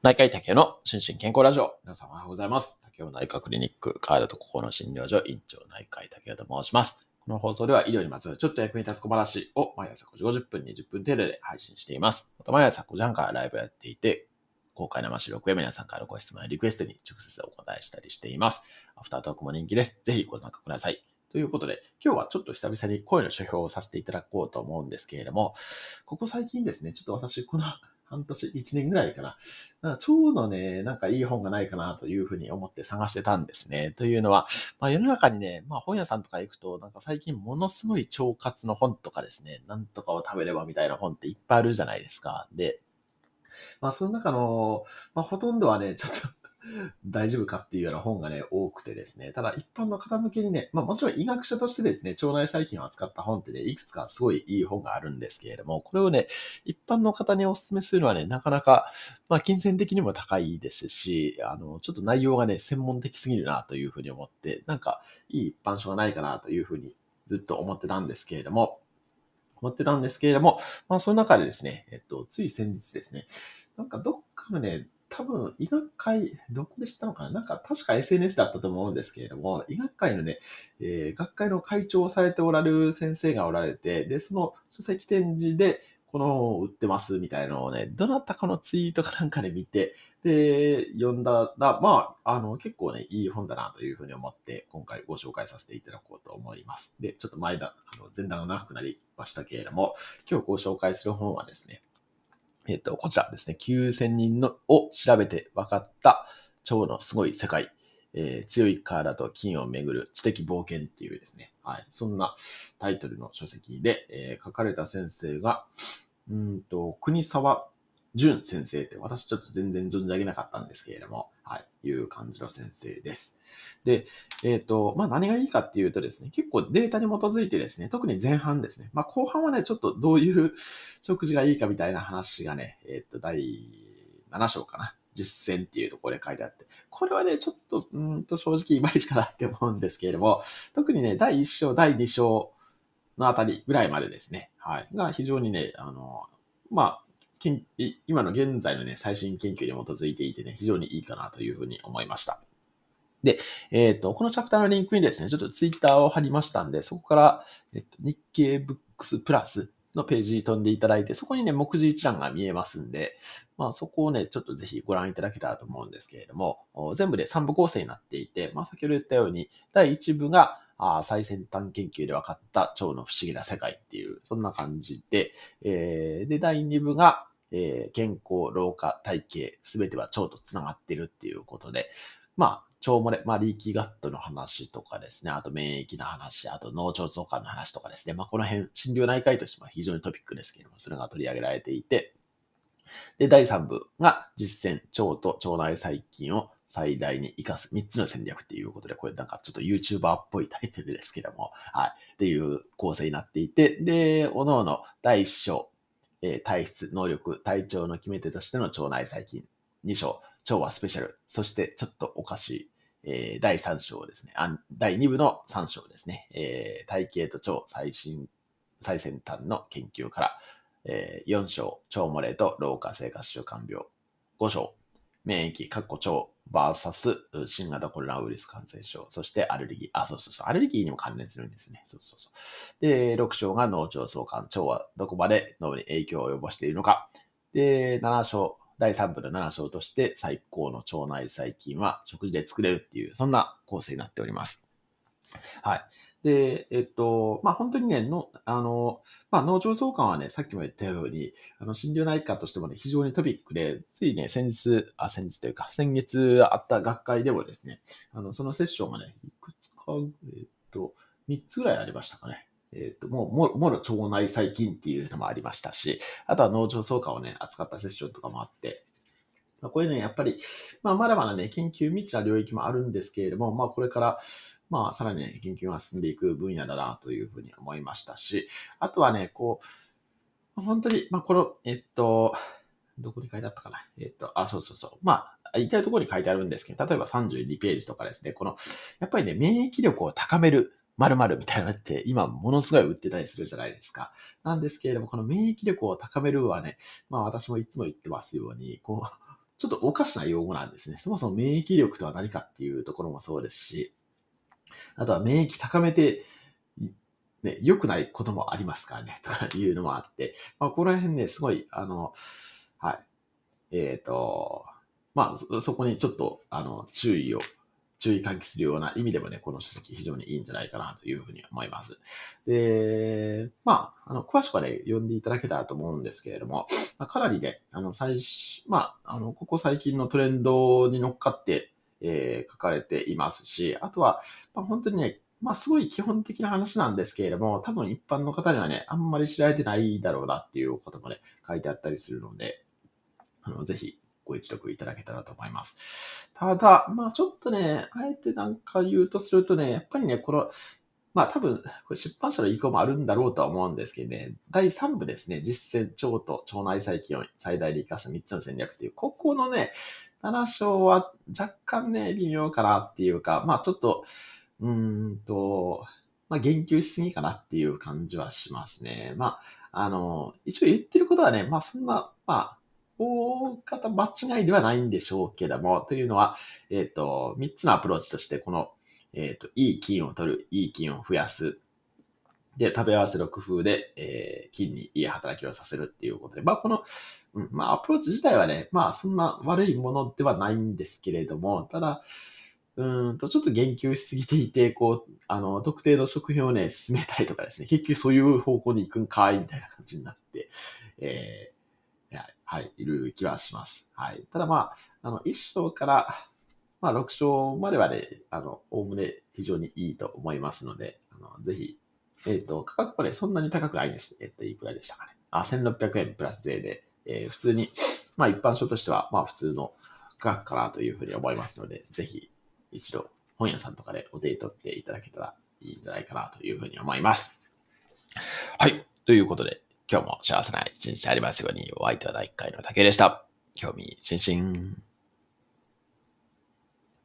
内科医竹の心身健康ラジオ。皆様おはようございます。竹雄内科クリニック、カードと心の診療所、院長内科医竹雄と申します。この放送では医療にまつわるちょっと役に立つ小話を毎朝5時50分、20分程度で配信しています。また毎朝5時半からライブやっていて、公開生収録や皆さんからのご質問やリクエストに直接お答えしたりしています。アフタートークも人気です。ぜひご参加ください。ということで、今日はちょっと久々に声の書評をさせていただこうと思うんですけれども、ここ最近ですね、ちょっと私、この半年、1年ぐらいかな。なか蝶のね、なんかいい本がないかなというふうに思って探してたんですね。というのは、まあ、世の中にね、まあ、本屋さんとか行くと、なんか最近ものすごい腸活の本とかですね、なんとかを食べればみたいな本っていっぱいあるじゃないですか。で、まあ、その中の、まあ、ほとんどはね、ちょっと大丈夫かっていうような本がね、多くてですね、ただ一般の方向けにね、まあもちろん医学者としてですね、腸内細菌を扱った本ってね、いくつかすごいいい本があるんですけれども、これをね、一般の方にお勧めするのはね、なかなか、まあ金銭的にも高いですし、あの、ちょっと内容がね、専門的すぎるなというふうに思って、なんかいい一般書がないかなというふうにずっと思ってたんですけれども、思ってたんですけれども、まあその中でですね、えっと、つい先日ですね、なんかどっかのね、多分、医学会、どこで知ったのかななんか、確か SNS だったと思うんですけれども、医学会のね、えー、学会の会長をされておられる先生がおられて、で、その書籍展示で、この、売ってますみたいなのをね、どなたかのツイートかなんかで見て、で、読んだら、まあ、あの、結構ね、いい本だなというふうに思って、今回ご紹介させていただこうと思います。で、ちょっと前段、あの、前段が長くなりましたけれども、今日ご紹介する本はですね、えっと、こちらですね、9000人のを調べて分かった蝶のすごい世界、えー、強い体と金をめぐる知的冒険っていうですね、はい、そんなタイトルの書籍で、えー、書かれた先生が、うんと、国沢淳先生って、私ちょっと全然存じ上げなかったんですけれども、はい、いう感じの先生です。で、えっ、ー、と、まあ、何がいいかっていうとですね、結構データに基づいてですね、特に前半ですね、まあ、後半はね、ちょっとどういう 食事がいいかみたいな話がね、えっ、ー、と、第7章かな。実践っていうところで書いてあって、これはね、ちょっと、うんと正直いまいちかなって思うんですけれども、特にね、第1章、第2章のあたりぐらいまでですね、はい、が非常にね、あの、まあ、今の現在のね、最新研究に基づいていてね、非常にいいかなというふうに思いました。で、えっ、ー、と、このチャプターのリンクにですね、ちょっとツイッターを貼りましたんで、そこから、えっ、と、日経ブックスプラスのページに飛んでいただいて、そこにね、目次一覧が見えますんで、まあそこをね、ちょっとぜひご覧いただけたらと思うんですけれども、全部で3部構成になっていて、まあ先ほど言ったように、第1部が、あ最先端研究で分かった蝶の不思議な世界っていう、そんな感じで、えー、で、第2部が、えー、健康、老化、体型、すべては腸と繋がってるっていうことで、まあ、腸漏れ、まあ、リーキーガットの話とかですね、あと免疫の話、あと脳腸相関の話とかですね、まあ、この辺、診療内科医としても非常にトピックですけれども、それが取り上げられていて、で、第3部が実践、腸と腸内細菌を最大に活かす3つの戦略っていうことで、これなんかちょっと YouTuber っぽいタイトルですけども、はい、っていう構成になっていて、で、各々第1章、えー、体質、能力、体調の決め手としての腸内細菌。2章、腸はスペシャル。そしてちょっとおかしい。えー、第3章ですね。あ第2部の3章ですね。えー、体型と腸最新、最先端の研究から。えー、4章、腸漏れと老化生活習慣病。5章、免疫、かっこ腸、バーサス新型コロナウイルス感染症、そしてアレルギー、あ、そうそうそう、アレルギーにも関連するんですよね。そうそうそう。で、6章が脳腸相関、腸はどこまで脳に影響を及ぼしているのか。で、7章、第3部の7章として最高の腸内細菌は食事で作れるっていう、そんな構成になっております。はい。で、えっと、まあ、本当にね、の、あの、まあ、脳腸相関はね、さっきも言ったように、あの、心療内科としてもね、非常にトピックで、ついね、先日、あ、先日というか、先月あった学会でもですね、あの、そのセッションがね、いくつか、えっと、3つぐらいありましたかね。えっ、と、もう、もろ、もろ腸内細菌っていうのもありましたし、あとは農場相関をね、扱ったセッションとかもあって、まあ、これね、やっぱり、まあ、まだまだね、研究未知な領域もあるんですけれども、まあ、これから、まあ、さらに、ね、研究が進んでいく分野だな、というふうに思いましたし、あとはね、こう、本当に、まあ、この、えっと、どこに書いてあったかなえっと、あ、そうそうそう。まあ、言いたいところに書いてあるんですけど、例えば32ページとかですね、この、やっぱりね、免疫力を高める〇〇みたいなのって、今ものすごい売ってたりするじゃないですか。なんですけれども、この免疫力を高めるはね、まあ私もいつも言ってますように、こう、ちょっとおかしな用語なんですね。そもそも免疫力とは何かっていうところもそうですし、あとは免疫高めて、ね、良くないこともありますからね、とかいうのもあって、まあ、ここら辺ね、すごい、あの、はい。えっ、ー、と、まあそ、そこにちょっと、あの、注意を注意喚起するような意味でもね、この書籍非常にいいんじゃないかなというふうに思います。で、まあ、あの、詳しくはね、読んでいただけたらと思うんですけれども、まあ、かなりね、あの、最、まあ、あの、ここ最近のトレンドに乗っかって、えー、書かれていますし、あとは、まあ、本当にね、まあすごい基本的な話なんですけれども、多分一般の方にはね、あんまり知られてないだろうなっていうこともね、書いてあったりするので、あの、ぜひご一読いただけたらと思います。ただ、まあちょっとね、あえてなんか言うとするとね、やっぱりね、この、まあ多分、これ出版社の意向もあるんだろうとは思うんですけどね、第3部ですね、実践腸と腸内細菌を最大で活かす3つの戦略という、ここのね、7章は若干ね、微妙かなっていうか、まあちょっと、うーんと、まあ言及しすぎかなっていう感じはしますね。まあ、あの、一応言ってることはね、まあそんな、まあ大方間違いではないんでしょうけども、というのは、えっ、ー、と、3つのアプローチとして、この、えっ、ー、と、いい菌を取る、いい菌を増やす。で、食べ合わせの工夫で、えー、菌にいい働きをさせるっていうことで、まあ、この、うん、まあ、アプローチ自体はね、まあ、そんな悪いものではないんですけれども、ただ、うんと、ちょっと言及しすぎていて、こう、あの、特定の食品をね、進めたいとかですね、結局そういう方向に行くんかい、みたいな感じになって、えーはい、いる気はします。はい。ただまあ、あの、1章から、まあ、6章まではね、あの、おおむね非常にいいと思いますので、あの、ぜひ、えっ、ー、と、価格はね、そんなに高くないんです。えっ、ー、と、いくらでしたかね。あ、1600円プラス税で、えー、普通に、まあ、一般書としては、まあ、普通の価格かなというふうに思いますので、ぜひ、一度、本屋さんとかでお手に取っていただけたらいいんじゃないかなというふうに思います。はい。ということで、今日も幸せな一日ありますように、お相手は第1回の竹でした。興味津々。